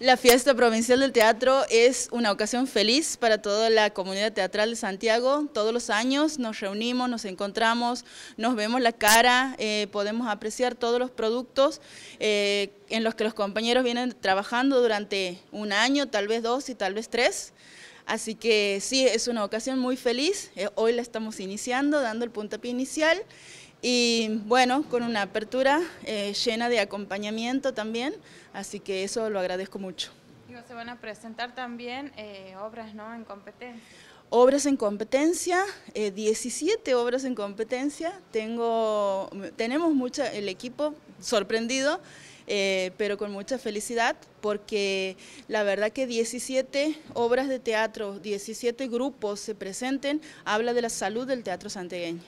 La fiesta provincial del teatro es una ocasión feliz para toda la comunidad teatral de Santiago. Todos los años nos reunimos, nos encontramos, nos vemos la cara, eh, podemos apreciar todos los productos eh, en los que los compañeros vienen trabajando durante un año, tal vez dos y tal vez tres. Así que sí, es una ocasión muy feliz. Eh, hoy la estamos iniciando, dando el puntapié inicial y bueno, con una apertura eh, llena de acompañamiento también, así que eso lo agradezco mucho. Se van a presentar también eh, obras ¿no? en competencia. Obras en competencia, 17 eh, obras en competencia. Tengo, tenemos mucho el equipo sorprendido, pero con mucha felicidad, porque la verdad que 17 obras de teatro, 17 grupos se presenten, habla de la salud del teatro Santegueña.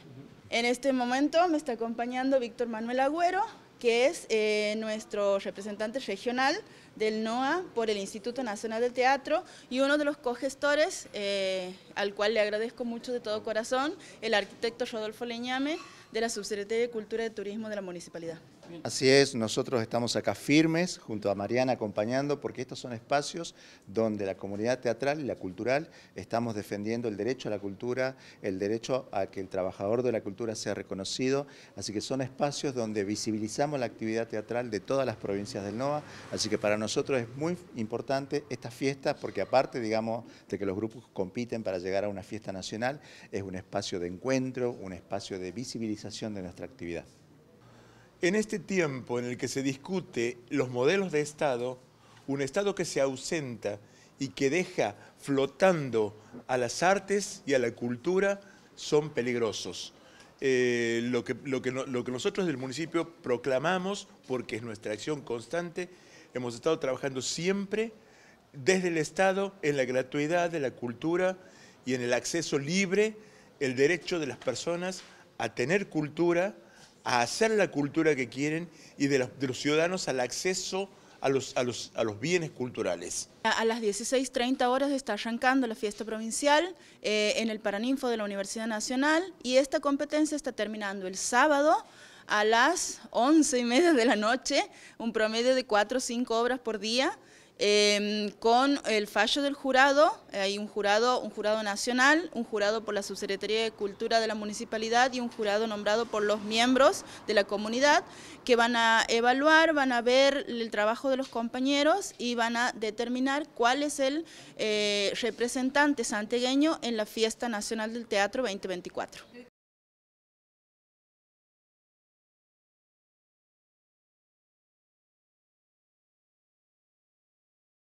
En este momento me está acompañando Víctor Manuel Agüero, que es eh, nuestro representante regional del NOA por el Instituto Nacional del Teatro y uno de los cogestores, eh, al cual le agradezco mucho de todo corazón, el arquitecto Rodolfo Leñame, de la Subsecretaría de Cultura y Turismo de la Municipalidad. Así es, nosotros estamos acá firmes, junto a Mariana acompañando, porque estos son espacios donde la comunidad teatral y la cultural estamos defendiendo el derecho a la cultura, el derecho a que el trabajador de la cultura sea reconocido, así que son espacios donde visibilizamos la actividad teatral de todas las provincias del NOA, así que para nosotros es muy importante esta fiesta porque aparte, digamos, de que los grupos compiten para llegar a una fiesta nacional, es un espacio de encuentro, un espacio de visibilización de nuestra actividad. En este tiempo en el que se discute los modelos de Estado, un Estado que se ausenta y que deja flotando a las artes y a la cultura son peligrosos. Eh, lo, que, lo, que lo que nosotros del municipio proclamamos, porque es nuestra acción constante, hemos estado trabajando siempre desde el Estado en la gratuidad de la cultura y en el acceso libre, el derecho de las personas a tener cultura, a hacer la cultura que quieren y de los, ciudadanos al acceso a los, bienes culturales. A las 16.30 horas está arrancando la fiesta provincial eh, en el Paraninfo de la Universidad Nacional y esta competencia está terminando el sábado a las 11 y media de la noche, un promedio de 4 o 5 obras por día. Em, con el fallo del jurado, hay un jurado, un jurado nacional, un jurado por la Subsecretaría de Cultura de la Municipalidad y un jurado nombrado por los miembros de la comunidad que van a evaluar, van a ver el trabajo de los compañeros y van a determinar cuál es el eh, representante santegueño en la Fiesta Nacional del Teatro 2024.